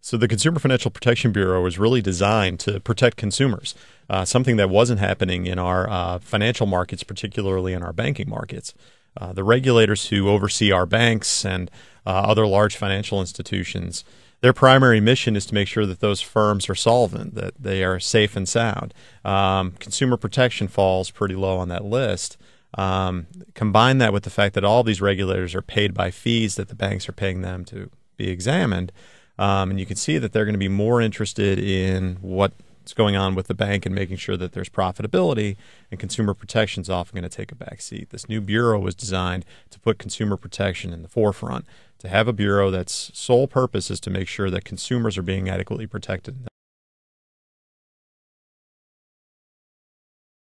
So the Consumer Financial Protection Bureau is really designed to protect consumers, uh, something that wasn't happening in our uh, financial markets, particularly in our banking markets. Uh, the regulators who oversee our banks and uh, other large financial institutions, their primary mission is to make sure that those firms are solvent, that they are safe and sound. Um, consumer protection falls pretty low on that list. Um, combine that with the fact that all these regulators are paid by fees that the banks are paying them to be examined, um, and you can see that they're going to be more interested in what's going on with the bank and making sure that there's profitability. And consumer protection is often going to take a back seat. This new bureau was designed to put consumer protection in the forefront, to have a bureau that's sole purpose is to make sure that consumers are being adequately protected.